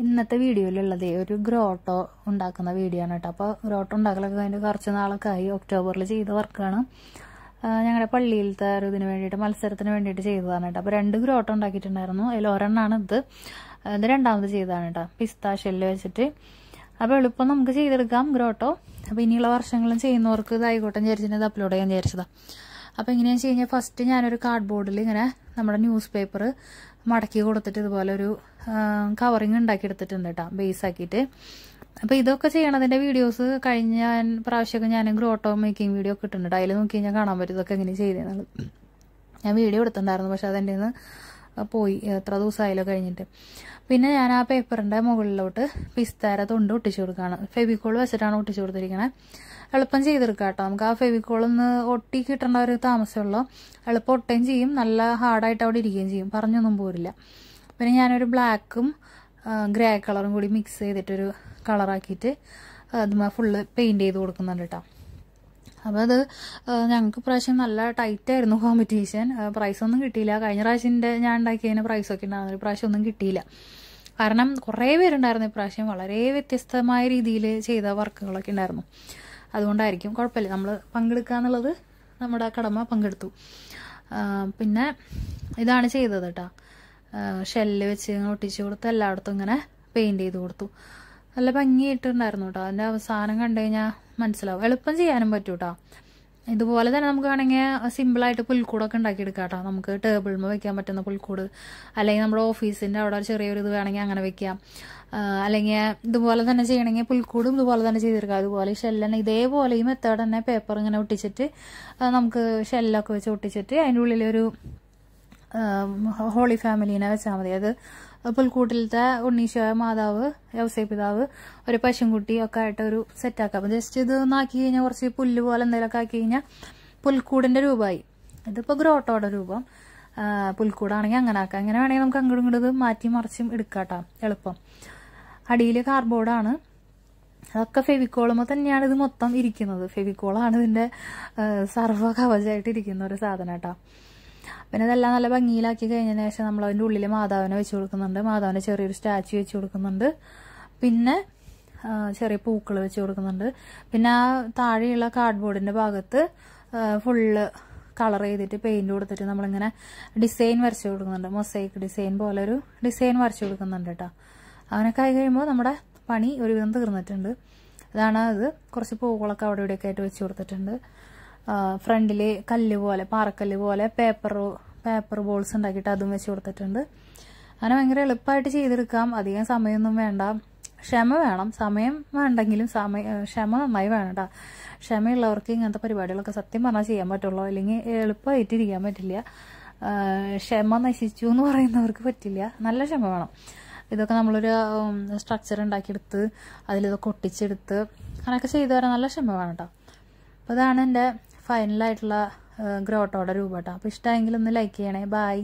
ഇന്നത്തെ വീഡിയോയിലുള്ളത് ഒരു ഗ്രോട്ടോ ഉണ്ടാക്കുന്ന വീഡിയോ ആണ് കേട്ടോ അപ്പോൾ ഗ്രോട്ടോ ഉണ്ടാക്കലൊക്കെ അതിൻ്റെ കുറച്ച് നാളൊക്കെ ആയി ഒക്ടോബറിൽ ചെയ്ത വർക്കാണ് ഞങ്ങളുടെ പള്ളിയിലത്തെ ഒരു ഇതിന് വേണ്ടിയിട്ട് മത്സരത്തിന് വേണ്ടിയിട്ട് ചെയ്തതാണ് കേട്ടോ അപ്പോൾ രണ്ട് ഗ്രോട്ടോ ഉണ്ടാക്കിയിട്ടുണ്ടായിരുന്നു അതിൽ ഒരെണ്ണമാണ് ഇത് ഇത് രണ്ടാമത് ചെയ്തതാണ് കേട്ടോ പിസ്ത ഷെല്ല് വെച്ചിട്ട് അപ്പോൾ എളുപ്പം നമുക്ക് ചെയ്തെടുക്കാം ഗ്രോട്ടോ അപ്പോൾ ഇനിയുള്ള വർഷങ്ങളും ചെയ്യുന്നവർക്ക് ഇതായിക്കോട്ടെ വിചാരിച്ചിട്ട് അപ്ലോഡ് ചെയ്യാൻ വിചാരിച്ചതാണ് അപ്പോൾ എങ്ങനെയാണെന്ന് വെച്ച് കഴിഞ്ഞാൽ ഫസ്റ്റ് ഞാനൊരു കാർഡ് ബോർഡിൽ ഇങ്ങനെ നമ്മുടെ ന്യൂസ് പേപ്പർ മടക്കി കൊടുത്തിട്ട് ഇതുപോലെ ഒരു കവറിങ് ഉണ്ടാക്കിയെടുത്തിട്ടുണ്ട് കേട്ടോ ബേസ് ആക്കിയിട്ട് അപ്പോൾ ഇതൊക്കെ ചെയ്യണതിൻ്റെ വീഡിയോസ് കഴിഞ്ഞ പ്രാവശ്യമൊക്കെ ഞാൻ ഗ്രോട്ടോ മേക്കിംഗ് വീഡിയോ ഒക്കെ ഇട്ടിട്ടുണ്ട് അതിൽ നോക്കി കഴിഞ്ഞാൽ കാണാൻ പറ്റും ഇതൊക്കെ എങ്ങനെ ചെയ്തതെന്നുള്ളത് ഞാൻ വീഡിയോ എടുത്തിട്ടുണ്ടായിരുന്നു പക്ഷെ അതെൻ്റെ പോയി എത്ര ദിവസമായാലോ കഴിഞ്ഞിട്ട് പിന്നെ ഞാൻ ആ പേപ്പറിൻ്റെ മുകളിലോട്ട് പിസ്താര തൊണ്ട് ഒട്ടിച്ചു കൊടുക്കുകയാണ് ഫെബിക്കോൾ വെച്ചിട്ടാണ് ഒട്ടിച്ചു കൊടുത്തിരിക്കണേ എളുപ്പം ചെയ്തെടുക്കാം കേട്ടോ നമുക്ക് ആ ഫെവിക്കോളൊന്ന് ഒട്ടി കിട്ടേണ്ട ഒരു താമസമുള്ളൂ എളുപ്പം ഒട്ടുകയും ചെയ്യും നല്ല ഹാർഡായിട്ട് അവിടെ ഇരിക്കുകയും ചെയ്യും പറഞ്ഞൊന്നും പോരില്ല പിന്നെ ഞാനൊരു ബ്ലാക്കും ഗ്രേ കളറും കൂടി മിക്സ് ചെയ്തിട്ടൊരു കളറാക്കിയിട്ട് അതുമാ ഫുള്ള് പെയിൻറ്റ് ചെയ്ത് കൊടുക്കുന്നുണ്ട് കേട്ടോ അപ്പോൾ അത് ഞങ്ങൾക്ക് പ്രാവശ്യം നല്ല ടൈറ്റായിരുന്നു കോമ്പറ്റീഷൻ പ്രൈസൊന്നും കിട്ടിയില്ല കഴിഞ്ഞ പ്രാവശ്യത്തിൻ്റെ ഞാൻ ഉണ്ടാക്കിയതിന് പ്രൈസൊക്കെ ഉണ്ടായിരുന്നു ഒരു പ്രാവശ്യം ഒന്നും കിട്ടിയില്ല കാരണം കുറേ പേരുണ്ടായിരുന്നു ഇപ്രാവശ്യം വളരെ വ്യത്യസ്തമായ രീതിയിൽ ചെയ്ത വർക്കുകളൊക്കെ ഉണ്ടായിരുന്നു അതുകൊണ്ടായിരിക്കും കുഴപ്പമില്ല നമ്മൾ പങ്കെടുക്കുക എന്നുള്ളത് നമ്മുടെ കടമ പങ്കെടുത്തു പിന്നെ ഇതാണ് ചെയ്തത് കേട്ടോ ഷെല്ല് വെച്ച് ഒട്ടിച്ചു കൊടുത്ത് എല്ലായിടത്തും ഇങ്ങനെ പെയിൻറ് ചെയ്ത് കൊടുത്തു നല്ല ഭംഗിയായിട്ടുണ്ടായിരുന്നു കേട്ടോ അതിൻ്റെ അവസാനം കണ്ടു കഴിഞ്ഞാൽ മനസ്സിലാവും എളുപ്പം ചെയ്യാനും പറ്റും കേട്ടോ ഇതുപോലെ തന്നെ നമുക്ക് വേണമെങ്കിൽ സിമ്പിളായിട്ട് പുൽക്കൂടൊക്കെ ഉണ്ടാക്കിയെടുക്കാം കേട്ടോ നമുക്ക് ടേബിളിന് വെക്കാൻ പറ്റുന്ന പുൽക്കൂട് അല്ലെങ്കിൽ നമ്മുടെ ഓഫീസിൻ്റെ അവിടെ ചെറിയൊരു ഇത് വേണമെങ്കിൽ അങ്ങനെ വെക്കാം അല്ലെങ്കിൽ ഇതുപോലെ തന്നെ ചെയ്യണമെങ്കിൽ പുൽക്കൂടും ഇതുപോലെ തന്നെ ചെയ്തെടുക്കാം അതുപോലെ ഷെല്ലന്നെ ഇതേപോലെ ഈ മെത്തേഡ് തന്നെ പേപ്പർ ഇങ്ങനെ ഒട്ടിച്ചിട്ട് നമുക്ക് ഷെല്ലൊക്കെ വെച്ച് ഒട്ടിച്ചിട്ട് അതിൻ്റെ ഉള്ളിലൊരു ഹോളി ഫാമിലീനെ വെച്ചാൽ മതി അത് പുൽക്കൂട്ടിലത്തെ ഉണ്ണീശോ മാതാവ് വ്യവസായ പിതാവ് ഒരു പശുംകുട്ടി ഒക്കെ ആയിട്ട് ഒരു സെറ്റാക്കാം ജസ്റ്റ് ഇത് ഒന്നാക്കി കഴിഞ്ഞാൽ കുറച്ച് പുല്ല് പോലെ എന്തെങ്കിലുമൊക്കെ ആക്കി കഴിഞ്ഞാൽ പുൽക്കൂടിൻ്റെ രൂപമായി ഇതിപ്പോൾ ഗ്രോട്ടോടെ രൂപം പുൽക്കൂടാണെങ്കിൽ അങ്ങനെ ആക്കാം അങ്ങനെ വേണമെങ്കിൽ നമുക്ക് അങ്ങോട്ടും ഇത് മാറ്റി മറിച്ചും എടുക്കാട്ടോ എളുപ്പം അടിയിൽ കാർഡ്ബോർഡാണ് അതൊക്കെ ഫെവിക്കോളുമ്പോൾ തന്നെയാണ് ഇത് മൊത്തം ഇരിക്കുന്നത് ഫെവിക്കോളാണ് ഇതിൻ്റെ സർവ്വ കവചമായിട്ട് ഇരിക്കുന്ന ഒരു സാധനം കേട്ടോ പിന്നെ അതെല്ലാം നല്ല ഭംഗിയിലാക്കി കഴിഞ്ഞതിന് ശേഷം നമ്മൾ അതിൻ്റെ ഉള്ളിൽ മാതാവിനെ വെച്ച് കൊടുക്കുന്നുണ്ട് മാതാവിനെ ചെറിയൊരു സ്റ്റാച്ചു വെച്ച് കൊടുക്കുന്നുണ്ട് പിന്നെ ചെറിയ പൂക്കൾ വെച്ച് കൊടുക്കുന്നുണ്ട് പിന്നെ ആ താഴെയുള്ള കാർഡ്ബോർഡിൻ്റെ ഭാഗത്ത് ഫുള്ള് കളർ ചെയ്തിട്ട് പെയിൻറ് കൊടുത്തിട്ട് നമ്മളിങ്ങനെ ഡിസൈൻ വരച്ച് കൊടുക്കുന്നുണ്ട് മൊസൈക്ക് ഡിസൈൻ പോലെ ഒരു ഡിസൈൻ വരച്ച് കൊടുക്കുന്നുണ്ട് കേട്ടോ അങ്ങനെയൊക്കെ ആയി കഴിയുമ്പോൾ നമ്മുടെ പണി ഒരുവിധം തീർന്നിട്ടുണ്ട് അതാണ് അത് കുറച്ച് പൂക്കളൊക്കെ അവിടെ ഇവിടെയൊക്കെ ആയിട്ട് വെച്ച് കൊടുത്തിട്ടുണ്ട് ഫ്രണ്ടിൽ കല്ല് പോലെ പാറക്കല്ല് പോലെ പേപ്പർ പേപ്പർ ബോൾസ് ഉണ്ടാക്കിയിട്ട് അതും വെച്ച് കൊടുത്തിട്ടുണ്ട് അങ്ങനെ ഭയങ്കര എളുപ്പമായിട്ട് ചെയ്തെടുക്കാം അധികം സമയമൊന്നും വേണ്ട ക്ഷമ വേണം സമയം വേണ്ടെങ്കിലും സമയ ക്ഷമ നന്നായി വേണം കേട്ടോ ക്ഷമയുള്ളവർക്ക് ഇങ്ങനത്തെ പരിപാടികളൊക്കെ സത്യം പറഞ്ഞാൽ ചെയ്യാൻ പറ്റുള്ളൂ അല്ലെങ്കിൽ എളുപ്പമായിട്ട് ഇരിക്കാൻ പറ്റില്ല ക്ഷമ നശിച്ചു എന്ന് പറയുന്നവർക്ക് പറ്റില്ല നല്ല ക്ഷമ വേണം ഇതൊക്കെ നമ്മളൊരു സ്ട്രക്ചർ ഉണ്ടാക്കിയെടുത്ത് അതിലിതൊക്കെ ഒട്ടിച്ചെടുത്ത് അങ്ങനെയൊക്കെ ചെയ്തു വരാൻ നല്ല ക്ഷമ വേണം കേട്ടോ അപ്പോൾ ഇതാണ് എൻ്റെ ഫൈനലായിട്ടുള്ള ഗ്രോട്ടോടെ കേട്ടോ അപ്പോൾ ഇഷ്ടമായെങ്കിൽ ഒന്ന് ലൈക്ക് ചെയ്യണേ ബായ്